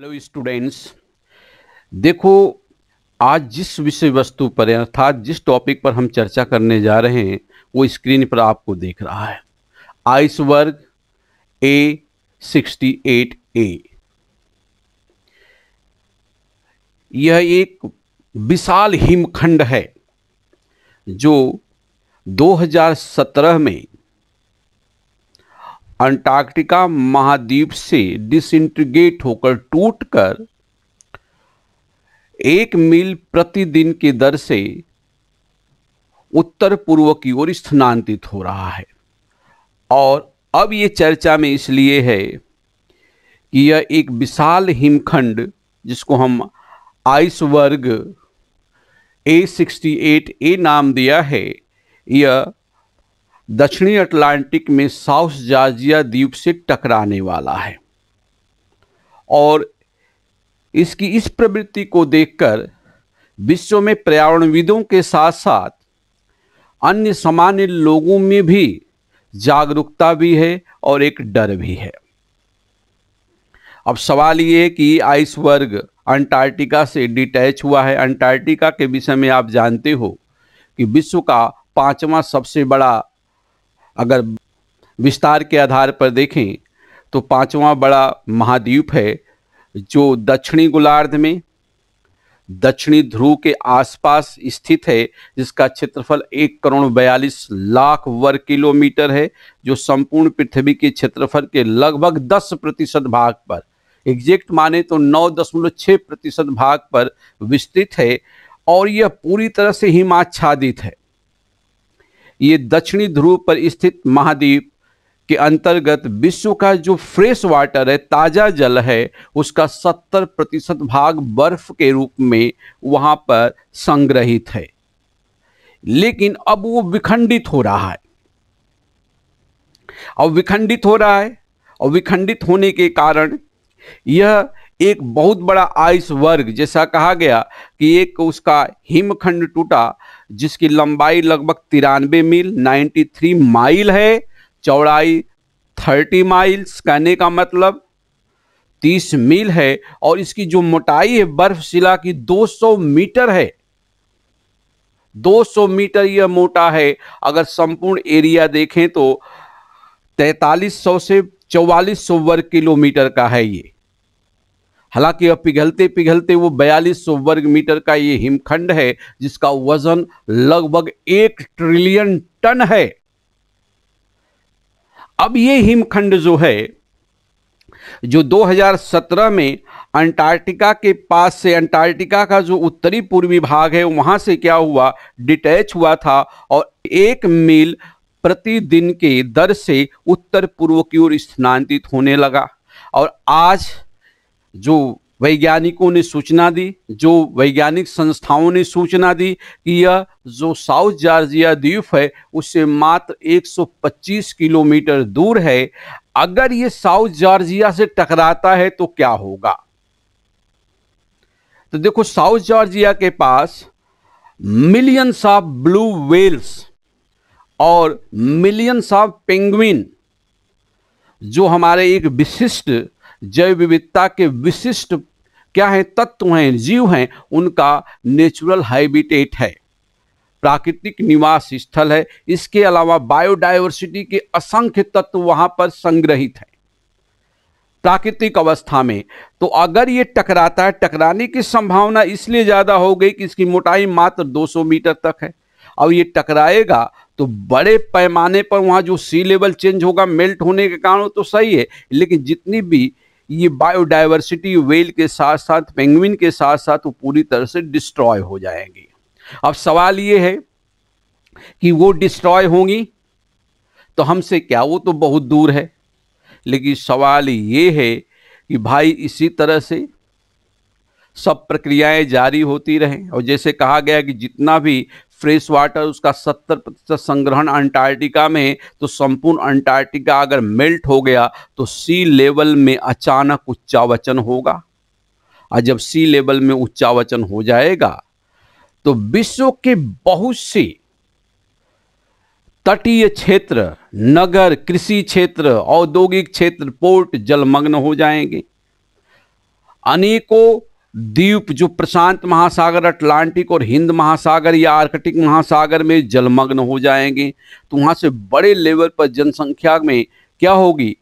hello students देखो आज जिस विषय वस्तु पर अर्थात जिस टॉपिक पर हम चर्चा करने जा रहे हैं वो स्क्रीन पर आपको देख रहा है आइस वर्ग ए सिक्सटी एट ए यह एक विशाल हिमखंड है जो 2017 में अंटार्कटिका महाद्वीप से डिसइंटीग्रेट होकर टूटकर एक मील प्रतिदिन की दर से उत्तर पूर्व की ओर स्थानांतरित हो रहा है और अब ये चर्चा में इसलिए है कि यह एक विशाल हिमखंड जिसको हम आइस वर्ग ए सिक्सटी एट ए नाम दिया है यह दक्षिणी अटलांटिक में साउथ जॉर्जिया द्वीप से टकराने वाला है और इसकी इस प्रवृत्ति को देखकर विश्व में पर्यावरणविदों के साथ साथ अन्य सामान्य लोगों में भी जागरूकता भी है और एक डर भी है अब सवाल ये है कि आइसबर्ग अंटार्कटिका से डिटैच हुआ है अंटार्कटिका के विषय में आप जानते हो कि विश्व का पांचवा सबसे बड़ा अगर विस्तार के आधार पर देखें तो पांचवा बड़ा महाद्वीप है जो दक्षिणी गोलार्ध में दक्षिणी ध्रुव के आसपास स्थित है जिसका क्षेत्रफल एक करोड़ बयालीस लाख वर्ग किलोमीटर है जो संपूर्ण पृथ्वी के क्षेत्रफल के लगभग दस प्रतिशत भाग पर एग्जैक्ट माने तो नौ दशमलव छः प्रतिशत भाग पर विस्तृत है और यह पूरी तरह से हिमाच्छादित है ये दक्षिणी ध्रुव पर स्थित महाद्वीप के अंतर्गत विश्व का जो फ्रेश वाटर है ताज़ा जल है उसका 70 प्रतिशत भाग बर्फ के रूप में वहाँ पर संग्रहित है लेकिन अब वो विखंडित हो रहा है अब विखंडित हो रहा है और विखंडित होने के कारण यह एक बहुत बड़ा आइस वर्ग जैसा कहा गया कि एक उसका हिमखंड टूटा जिसकी लंबाई लगभग तिरानवे मील 93 माइल है चौड़ाई 30 माइल्स कहने का मतलब 30 मील है और इसकी जो मोटाई है बर्फ शिला की 200 मीटर है 200 मीटर यह मोटा है अगर संपूर्ण एरिया देखें तो 4300 से 4400 वर्ग किलोमीटर का है ये हालांकि अब पिघलते पिघलते वो बयालीस सौ वर्ग मीटर का ये हिमखंड है जिसका वजन लगभग एक ट्रिलियन टन है अब ये हिमखंड जो है जो 2017 में अंटार्कटिका के पास से अंटार्कटिका का जो उत्तरी पूर्वी भाग है वहां से क्या हुआ डिटैच हुआ था और एक मील प्रतिदिन के दर से उत्तर पूर्व की ओर स्थानांतरित होने लगा और आज जो वैज्ञानिकों ने सूचना दी जो वैज्ञानिक संस्थाओं ने सूचना दी कि यह जो साउथ जॉर्जिया द्वीप है उससे मात्र 125 किलोमीटर दूर है अगर ये साउथ जॉर्जिया से टकराता है तो क्या होगा तो देखो साउथ जॉर्जिया के पास मिलियंस ऑफ ब्लू वेल्स और मिलियंस ऑफ पेंगुइन जो हमारे एक विशिष्ट जैव विविधता के विशिष्ट क्या है तत्व हैं जीव हैं उनका नेचुरल हैबिटेट है प्राकृतिक निवास स्थल है इसके अलावा बायोडाइवर्सिटी के असंख्य तत्व वहां पर संग्रहित हैं प्राकृतिक अवस्था में तो अगर ये टकराता है टकराने की संभावना इसलिए ज़्यादा हो गई कि इसकी मोटाई मात्र 200 मीटर तक है अब ये टकराएगा तो बड़े पैमाने पर वहाँ जो सी लेवल चेंज होगा मेल्ट होने के कारण तो सही है लेकिन जितनी भी ये बायोडाइवर्सिटी वेल के साथ साथ पेंगुइन के साथ साथ वो पूरी तरह से डिस्ट्रॉय हो जाएंगी अब सवाल ये है कि वो डिस्ट्रॉय होंगी तो हमसे क्या वो तो बहुत दूर है लेकिन सवाल ये है कि भाई इसी तरह से सब प्रक्रियाएं जारी होती रहें और जैसे कहा गया कि जितना भी फ्रेश वाटर उसका 70 प्रतिशत संग्रहण अंटार्कटिका में तो संपूर्ण अंटार्कटिका अगर मेल्ट हो गया तो सी लेवल में अचानक उच्चावचन होगा और जब सी लेवल में उच्चावचन हो जाएगा तो विश्व के बहुत से तटीय क्षेत्र नगर कृषि क्षेत्र औद्योगिक क्षेत्र पोर्ट जलमग्न हो जाएंगे अनेकों द्वीप जो प्रशांत महासागर अटलांटिक और हिंद महासागर या आर्कटिक महासागर में जलमग्न हो जाएंगे तो वहां से बड़े लेवल पर जनसंख्या में क्या होगी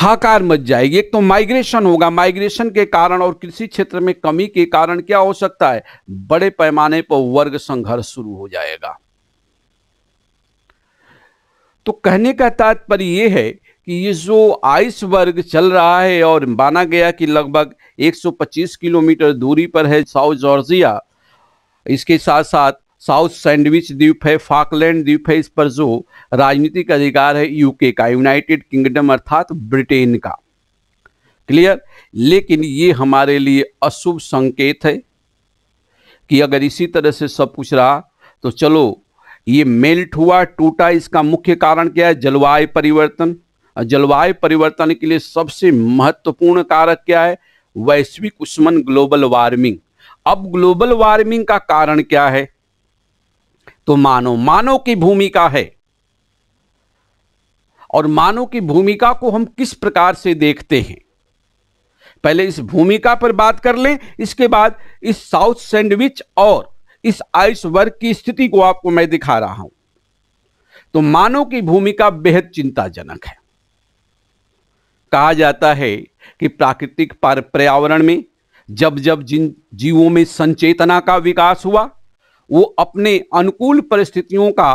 हाकार मच जाएगी एक तो माइग्रेशन होगा माइग्रेशन के कारण और कृषि क्षेत्र में कमी के कारण क्या हो सकता है बड़े पैमाने पर वर्ग संघर्ष शुरू हो जाएगा तो कहने का तात्पर्य यह है कि ये जो आइसबर्ग चल रहा है और माना गया कि लगभग 125 किलोमीटर दूरी पर है साउथ जॉर्जिया इसके साथ साथ साउथ सैंडविच द्वीप है फाकलैंड द्वीप है इस पर जो राजनीतिक अधिकार है यूके का यूनाइटेड किंगडम अर्थात ब्रिटेन का क्लियर लेकिन ये हमारे लिए अशुभ संकेत है कि अगर इसी तरह से सब कुछ रहा तो चलो ये मेल्ट हुआ टूटा इसका मुख्य कारण क्या है जलवायु परिवर्तन जलवायु परिवर्तन के लिए सबसे महत्वपूर्ण कारक क्या है वैश्विक उष्मन ग्लोबल वार्मिंग अब ग्लोबल वार्मिंग का कारण क्या है तो मानव मानव की भूमिका है और मानव की भूमिका को हम किस प्रकार से देखते हैं पहले इस भूमिका पर बात कर लें इसके बाद इस साउथ सैंडविच और इस आइस वर्ग की स्थिति को आपको मैं दिखा रहा हूं तो मानव की भूमिका बेहद चिंताजनक है कहा जाता है कि प्राकृतिक पर्यावरण में जब जब जिन जीवों में संचेतना का विकास हुआ वो अपने अनुकूल परिस्थितियों का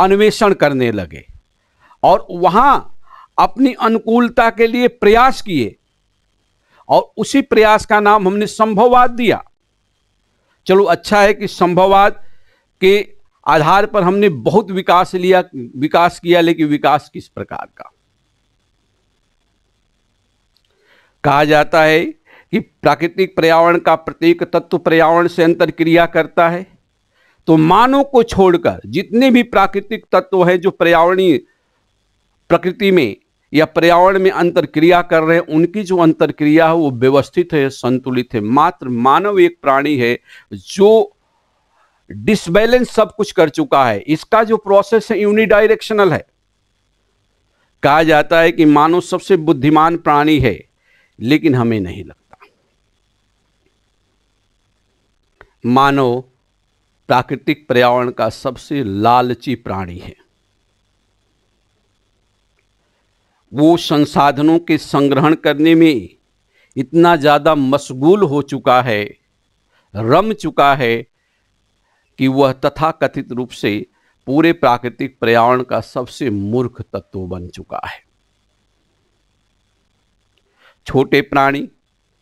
अन्वेषण करने लगे और वहाँ अपनी अनुकूलता के लिए प्रयास किए और उसी प्रयास का नाम हमने संभववाद दिया चलो अच्छा है कि संभववाद के आधार पर हमने बहुत विकास लिया विकास किया लेकिन विकास किस प्रकार का कहा जाता है कि प्राकृतिक पर्यावरण का प्रत्येक तत्व पर्यावरण से अंतर क्रिया करता है तो मानव को छोड़कर जितने भी प्राकृतिक तत्व हैं जो पर्यावरणीय प्रकृति में या पर्यावरण में अंतर क्रिया कर रहे हैं उनकी जो अंतर क्रिया है वो व्यवस्थित है संतुलित है मात्र मानव एक प्राणी है जो डिसबैलेंस सब कुछ कर चुका है इसका जो प्रोसेस है यूनिडायरेक्शनल है कहा जाता है कि मानव सबसे बुद्धिमान प्राणी है लेकिन हमें नहीं लगता मानव प्राकृतिक पर्यावरण का सबसे लालची प्राणी है वो संसाधनों के संग्रहण करने में इतना ज़्यादा मशगूल हो चुका है रम चुका है कि वह तथाकथित रूप से पूरे प्राकृतिक पर्यावरण का सबसे मूर्ख तत्व बन चुका है छोटे प्राणी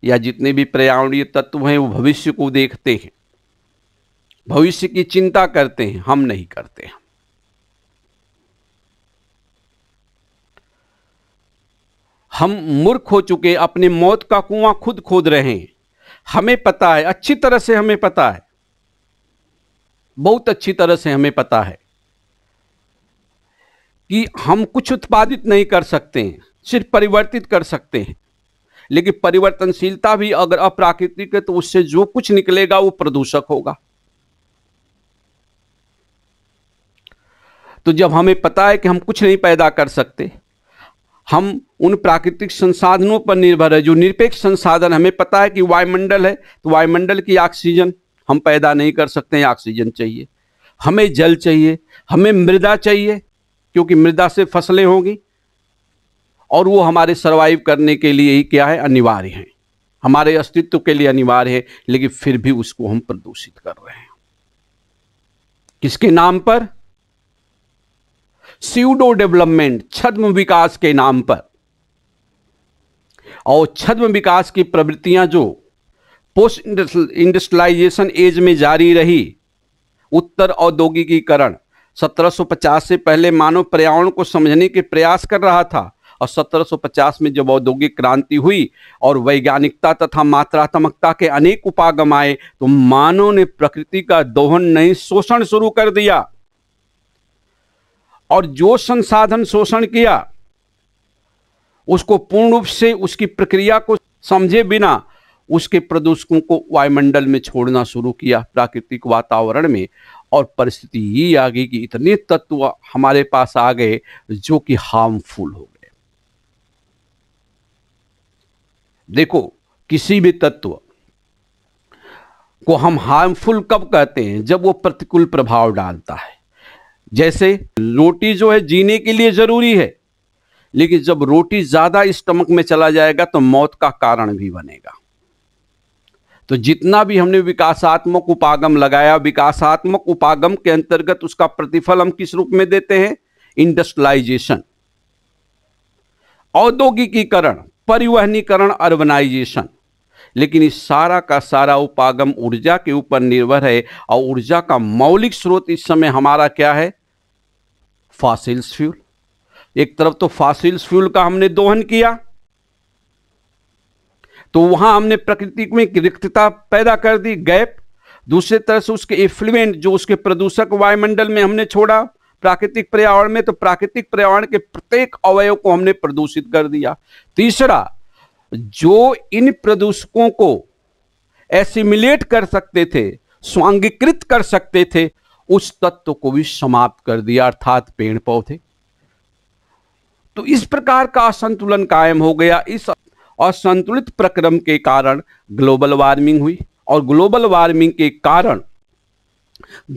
या जितने भी पर्यावरणीय तत्व हैं वो भविष्य को देखते हैं भविष्य की चिंता करते हैं हम नहीं करते हैं हम मूर्ख हो चुके अपने मौत का कुआं खुद खोद रहे हैं हमें पता है अच्छी तरह से हमें पता है बहुत अच्छी तरह से हमें पता है कि हम कुछ उत्पादित नहीं कर सकते हैं सिर्फ परिवर्तित कर सकते हैं लेकिन परिवर्तनशीलता भी अगर अप्राकृतिक है तो उससे जो कुछ निकलेगा वो प्रदूषक होगा तो जब हमें पता है कि हम कुछ नहीं पैदा कर सकते हम उन प्राकृतिक संसाधनों पर निर्भर है जो निरपेक्ष संसाधन हमें पता है कि वायुमंडल है तो वायुमंडल की ऑक्सीजन हम पैदा नहीं कर सकते हैं ऑक्सीजन चाहिए हमें जल चाहिए हमें मृदा चाहिए क्योंकि मृदा से फसलें होंगी और वो हमारे सर्वाइव करने के लिए ही क्या है अनिवार्य है हमारे अस्तित्व के लिए अनिवार्य है लेकिन फिर भी उसको हम प्रदूषित कर रहे हैं किसके नाम पर सीडो डेवलपमेंट छद्म विकास के नाम पर और छद्म विकास की प्रवृत्तियां जो पोस्ट इंडस्ट्रियलाइजेशन एज में जारी रही उत्तर औद्योगिकीकरण 1750 से पहले मानव पर्यावरण को समझने के प्रयास कर रहा था और 1750 में जब औद्योगिक क्रांति हुई और वैज्ञानिकता तथा मात्रात्मकता के अनेक उपागम आए तो मानव ने प्रकृति का दोहन नहीं शोषण शुरू कर दिया और जो संसाधन शोषण किया उसको पूर्ण रूप से उसकी प्रक्रिया को समझे बिना उसके प्रदूषकों को वायुमंडल में छोड़ना शुरू किया प्राकृतिक वातावरण में और परिस्थिति ये आ गई कि इतने तत्व हमारे पास आ गए जो कि हार्मफुल हो गए देखो किसी भी तत्व को हम हार्मफुल कब कहते हैं जब वो प्रतिकूल प्रभाव डालता है जैसे रोटी जो है जीने के लिए जरूरी है लेकिन जब रोटी ज्यादा स्टमक में चला जाएगा तो मौत का कारण भी बनेगा तो जितना भी हमने विकासात्मक उपागम लगाया विकासात्मक उपागम के अंतर्गत उसका प्रतिफल हम किस रूप में देते हैं इंडस्ट्रियलाइजेशन औद्योगिकीकरण परिवहनीकरण अर्बनाइजेशन लेकिन इस सारा का सारा उपागम ऊर्जा के ऊपर निर्भर है और ऊर्जा का मौलिक स्रोत इस समय हमारा क्या है फासिल्स फ्यूल एक तरफ तो फासिल्स फ्यूल का हमने दोहन किया तो वहां हमने प्रकृति में रिक्तता पैदा कर दी गैप दूसरे तरह से उसके इफ्लुएंट जो उसके प्रदूषक वायुमंडल में हमने छोड़ा प्राकृतिक पर्यावरण में तो प्राकृतिक पर्यावरण के प्रत्येक अवयव को हमने प्रदूषित कर दिया तीसरा जो इन प्रदूषकों को एसिमिलेट कर सकते थे स्वांगीकृत कर सकते थे उस तत्व को भी समाप्त कर दिया अर्थात पेड़ पौधे तो इस प्रकार का असंतुलन कायम हो गया इस असंतुलित प्रक्रम के कारण ग्लोबल वार्मिंग हुई और ग्लोबल वार्मिंग के कारण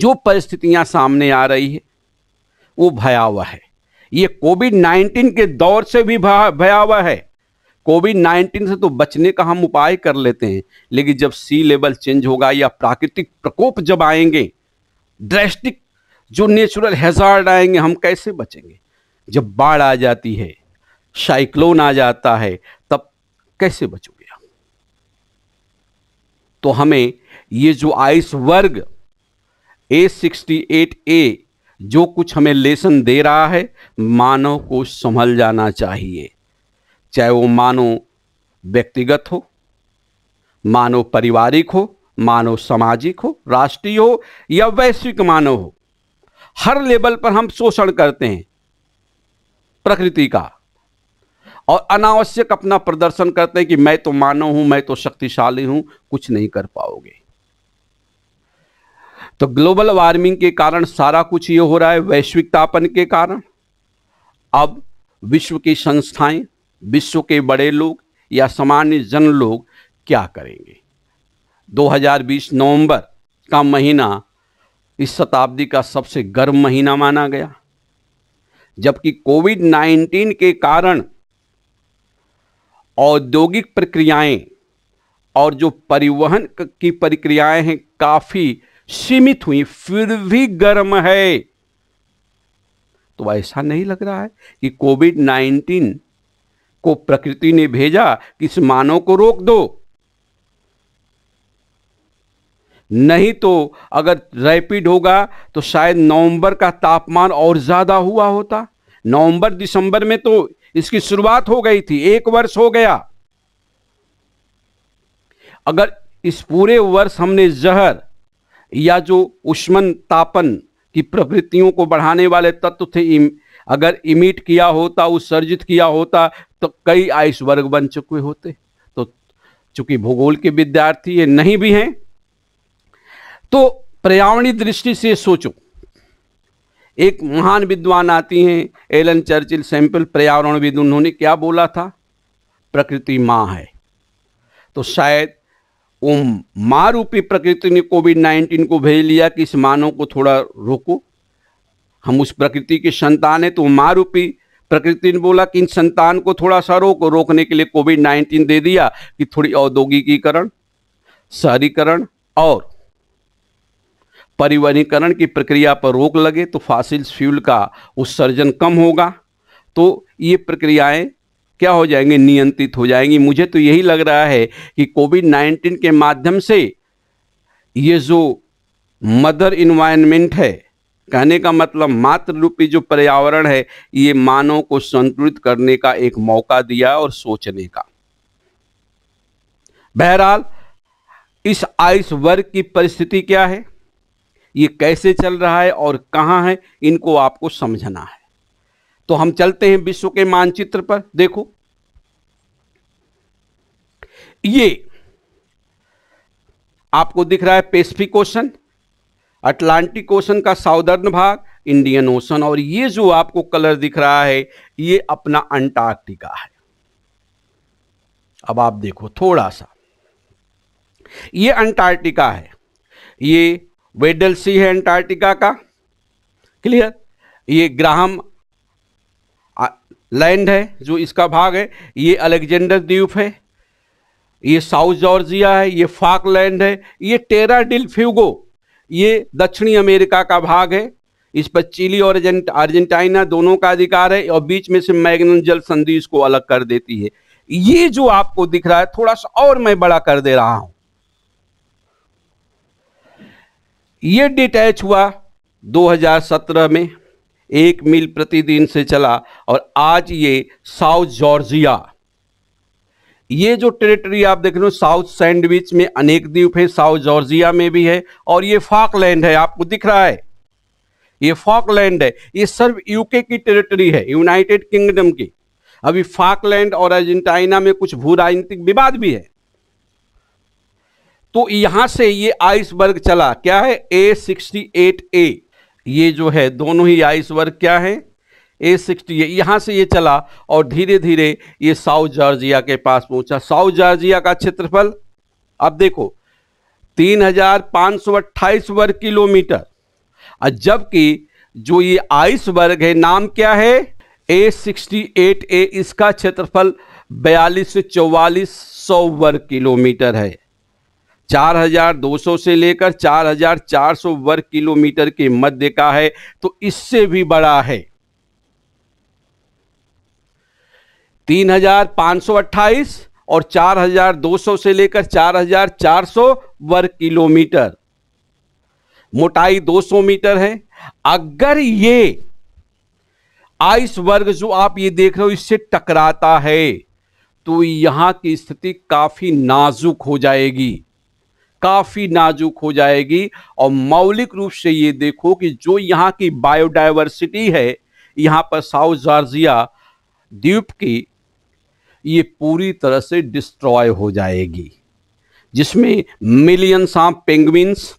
जो परिस्थितियां सामने आ रही है वो भयावह है ये कोविड 19 के दौर से भी भयावह है कोविड 19 से तो बचने का हम उपाय कर लेते हैं लेकिन जब सी लेवल चेंज होगा या प्राकृतिक प्रकोप जब आएंगे ड्रेस्टिक जो नेचुरल हैजार्ड आएंगे हम कैसे बचेंगे जब बाढ़ आ जाती है साइक्लोन आ जाता है तब कैसे बचोगे आप तो हमें ये जो आइस वर्ग ए सिक्सटी एट ए जो कुछ हमें लेसन दे रहा है मानव को संभल जाना चाहिए चाहे वो मानव व्यक्तिगत हो मानव पारिवारिक हो मानव सामाजिक हो राष्ट्रीय हो या वैश्विक मानव हो हर लेवल पर हम शोषण करते हैं प्रकृति का और अनावश्यक अपना प्रदर्शन करते हैं कि मैं तो मानव हूं मैं तो शक्तिशाली हूं कुछ नहीं कर पाओगे तो ग्लोबल वार्मिंग के कारण सारा कुछ ये हो रहा है वैश्विक तापन के कारण अब विश्व की संस्थाएं विश्व के बड़े लोग या सामान्य जन लोग क्या करेंगे 2020 नवंबर का महीना इस शताब्दी का सबसे गर्म महीना माना गया जबकि कोविड 19 के कारण औद्योगिक प्रक्रियाएं और जो परिवहन की प्रक्रियाएं हैं काफ़ी सीमित हुई फिर भी गर्म है तो ऐसा नहीं लग रहा है कि कोविड नाइन्टीन को प्रकृति ने भेजा कि इस मानव को रोक दो नहीं तो अगर रैपिड होगा तो शायद नवंबर का तापमान और ज़्यादा हुआ होता नवंबर दिसंबर में तो इसकी शुरुआत हो गई थी एक वर्ष हो गया अगर इस पूरे वर्ष हमने जहर या जो उष्मन तापन की प्रवृत्तियों को बढ़ाने वाले तत्व थे इम, अगर इमिट किया होता उत्सर्जित किया होता तो कई आयुष वर्ग बन चुके होते तो चूंकि भूगोल के विद्यार्थी ये नहीं भी हैं तो पर्यावरणीय दृष्टि से सोचो एक महान विद्वान आती हैं एलन चर्चिल सैंपल पर्यावरणविद उन्होंने क्या बोला था प्रकृति माँ है तो शायद मारूपी रूपी प्रकृति ने कोविड नाइन्टीन को भेज लिया कि इस मानव को थोड़ा रोको हम उस प्रकृति के संतान है तो मारूपी रूपी प्रकृति ने बोला कि इन संतान को थोड़ा सा रोको रोकने के लिए कोविड नाइन्टीन दे दिया कि थोड़ी औद्योगिकीकरण शहरीकरण और परिवहनीकरण की प्रक्रिया पर रोक लगे तो फासिल फ्यूल का उत्सर्जन कम होगा तो ये प्रक्रियाएं क्या हो जाएंगे नियंत्रित हो जाएंगी मुझे तो यही लग रहा है कि कोविड नाइन्टीन के माध्यम से ये जो मदर इन्वायरमेंट है कहने का मतलब मात्र रूपी जो पर्यावरण है ये मानव को संतुलित करने का एक मौका दिया और सोचने का बहरहाल इस आइस वर्ग की परिस्थिति क्या है ये कैसे चल रहा है और कहाँ है इनको आपको समझना है तो हम चलते हैं विश्व के मानचित्र पर देखो ये आपको दिख रहा है पेसिफिक ओशन अटलांटिक ओशन का साउदर्न भाग इंडियन ओशन और ये जो आपको कलर दिख रहा है ये अपना अंटार्कटिका है अब आप देखो थोड़ा सा ये अंटार्कटिका है ये वेडल सी है अंटार्कटिका का क्लियर ये ग्राहम लैंड है जो इसका भाग है ये अलेक्जेंडर द्वीप है ये साउथ जॉर्जिया है ये लैंड है ये टेरा डिल फ्यूगो ये दक्षिणी अमेरिका का भाग है इस पर चिली और अर्जेंटाइना दोनों का अधिकार है और बीच में से मैग्नम जल संधि इसको अलग कर देती है ये जो आपको दिख रहा है थोड़ा सा और मैं बड़ा कर दे रहा हूं ये डिटैच हुआ 2017 में एक मील प्रतिदिन से चला और आज ये साउथ जॉर्जिया ये जो टेरिटरी आप देख रहे हो साउथ सैंडविच में अनेक द्वीप है साउथ जॉर्जिया में भी है और ये फाकलैंड है आपको दिख रहा है ये फॉकलैंड है ये सर्व यूके की टेरिटरी है यूनाइटेड किंगडम की अभी फाकलैंड और अर्जेंटाइना में कुछ भू राजनीतिक विवाद भी है तो यहां से ये आइसबर्ग चला क्या है ए सिक्सटी एट ए ये जो है दोनों ही आइस वर्ग क्या है ए सिक्सटी यहाँ से ये चला और धीरे धीरे ये साउथ जॉर्जिया के पास पहुंचा साउथ जॉर्जिया का क्षेत्रफल अब देखो तीन हजार पाँच सौ अट्ठाईस वर्ग किलोमीटर और जबकि जो ये आइस वर्ग है नाम क्या है ए सिक्सटी एट ए इसका क्षेत्रफल बयालीस से चौवालीस सौ वर्ग किलोमीटर है 4,200 से लेकर 4,400 वर्ग किलोमीटर के मध्य का है तो इससे भी बड़ा है 3,528 और 4,200 से लेकर 4,400 वर्ग किलोमीटर मोटाई 200 मीटर है अगर ये आइस वर्ग जो आप ये देख रहे हो इससे टकराता है तो यहां की स्थिति काफी नाजुक हो जाएगी काफी नाजुक हो जाएगी और मौलिक रूप से ये देखो कि जो यहाँ की बायोडाइवर्सिटी है यहाँ पर साउथ जॉर्जिया द्वीप की ये पूरी तरह से डिस्ट्रॉय हो जाएगी जिसमें मिलियन सांप पेंगविन्स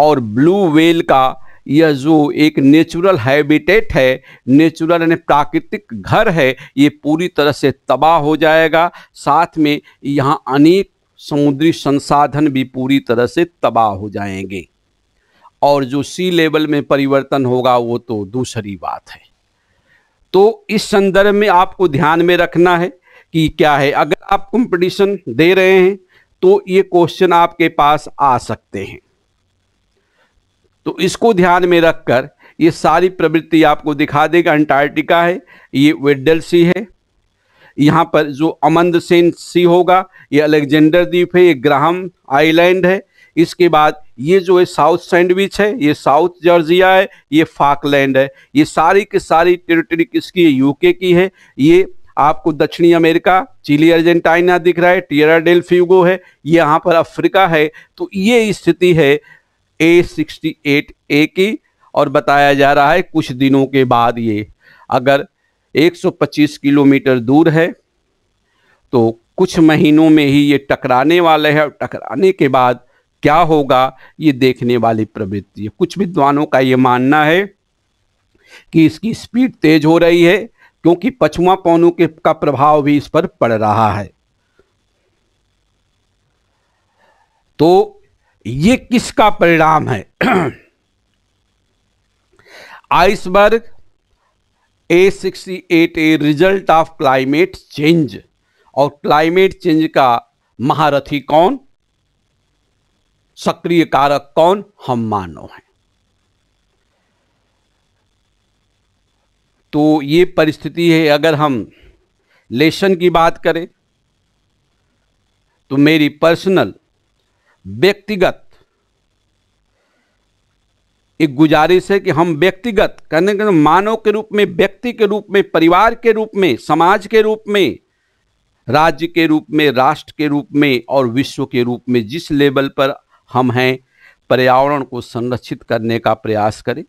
और ब्लू वेल का यह जो एक नेचुरल हैबिटेट है नेचुरल यानी प्राकृतिक घर है ये पूरी तरह से तबाह हो जाएगा साथ में यहाँ अनेक समुद्री संसाधन भी पूरी तरह से तबाह हो जाएंगे और जो सी लेवल में परिवर्तन होगा वो तो दूसरी बात है तो इस संदर्भ में आपको ध्यान में रखना है कि क्या है अगर आप कंपटीशन दे रहे हैं तो ये क्वेश्चन आपके पास आ सकते हैं तो इसको ध्यान में रखकर ये सारी प्रवृत्ति आपको दिखा देगा अंटार्कटिका है ये वेडल सी है यहाँ पर जो अमंद सेन सी होगा ये अलेक्जेंडर द्वीप है ये ग्राहम आइलैंड है इसके बाद ये जो है साउथ सैंडविच है ये साउथ जॉर्जिया है ये फाकलैंड है ये सारी की सारी टेरिटरी किसकी है यूके की है ये आपको दक्षिणी अमेरिका चिली अर्जेंटाइना दिख रहा है टियरा डेल फ्यूगो है यहाँ पर अफ्रीका है तो ये स्थिति है ए सिक्सटी एट ए की और बताया जा रहा है कुछ दिनों के बाद ये अगर 125 किलोमीटर दूर है तो कुछ महीनों में ही ये टकराने वाले है और टकराने के बाद क्या होगा ये देखने वाली प्रवृत्ति है कुछ विद्वानों का ये मानना है कि इसकी स्पीड तेज हो रही है क्योंकि पछुआ पौनों के का प्रभाव भी इस पर पड़ रहा है तो ये किसका परिणाम है iceberg A sixty eight A result of climate change और क्लाइमेट चेंज का महारथी कौन सक्रिय कारक कौन हम मानव हैं तो ये परिस्थिति है अगर हम लेशन की बात करें तो मेरी पर्सनल व्यक्तिगत एक गुजारिश है कि हम व्यक्तिगत कहने के मतलब मानव के रूप में व्यक्ति के रूप में परिवार के रूप में समाज के रूप में राज्य के रूप में राष्ट्र के रूप में और विश्व के रूप में जिस लेवल पर हम हैं पर्यावरण को संरक्षित करने का प्रयास करें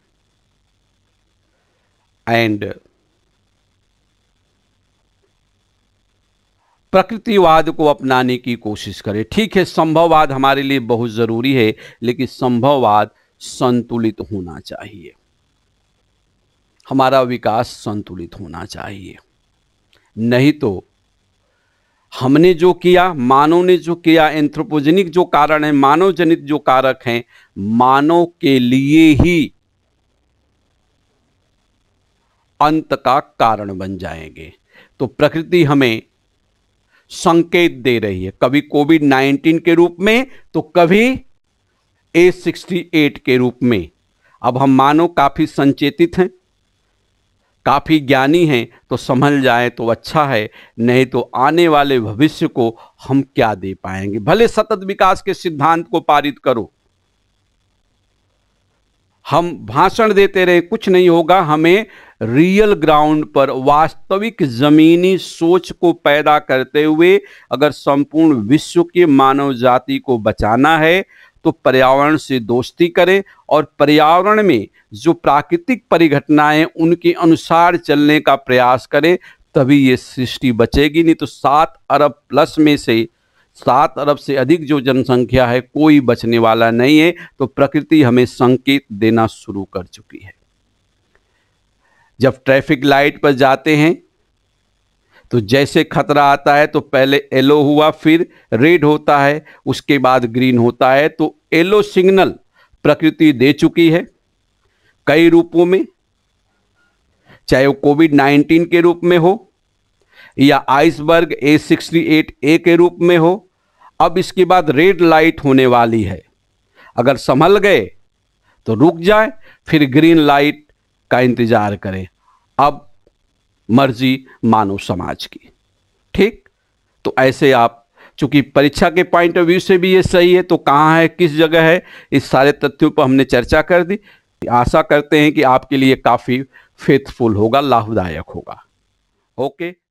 एंड प्रकृतिवाद को अपनाने की कोशिश करें ठीक है संभववाद हमारे लिए बहुत ज़रूरी है लेकिन संभववाद संतुलित होना चाहिए हमारा विकास संतुलित होना चाहिए नहीं तो हमने जो किया मानव ने जो किया एंथ्रोपोजेनिक जो कारण है मानव जनित जो कारक हैं मानव के लिए ही अंत का कारण बन जाएंगे तो प्रकृति हमें संकेत दे रही है कभी कोविड नाइन्टीन के रूप में तो कभी सिक्सटी एट के रूप में अब हम मानो काफ़ी संचेतित हैं काफ़ी ज्ञानी हैं तो संभल जाए तो अच्छा है नहीं तो आने वाले भविष्य को हम क्या दे पाएंगे भले सतत विकास के सिद्धांत को पारित करो हम भाषण देते रहे कुछ नहीं होगा हमें रियल ग्राउंड पर वास्तविक जमीनी सोच को पैदा करते हुए अगर संपूर्ण विश्व के मानव जाति को बचाना है तो पर्यावरण से दोस्ती करें और पर्यावरण में जो प्राकृतिक परिघटनाएं उनके अनुसार चलने का प्रयास करें तभी ये सृष्टि बचेगी नहीं तो सात अरब प्लस में से सात अरब से अधिक जो जनसंख्या है कोई बचने वाला नहीं है तो प्रकृति हमें संकेत देना शुरू कर चुकी है जब ट्रैफिक लाइट पर जाते हैं तो जैसे खतरा आता है तो पहले येलो हुआ फिर रेड होता है उसके बाद ग्रीन होता है तो येलो सिग्नल प्रकृति दे चुकी है कई रूपों में चाहे वो कोविड नाइन्टीन के रूप में हो या iceberg A sixty eight A के रूप में हो अब इसके बाद रेड लाइट होने वाली है अगर संभल गए तो रुक जाए फिर ग्रीन लाइट का इंतज़ार करें अब मर्जी मानव समाज की ठीक तो ऐसे आप चूंकि परीक्षा के पॉइंट ऑफ व्यू से भी ये सही है तो कहाँ है किस जगह है इस सारे तथ्यों पर हमने चर्चा कर दी आशा करते हैं कि आपके लिए काफ़ी फेथफुल होगा लाभदायक होगा ओके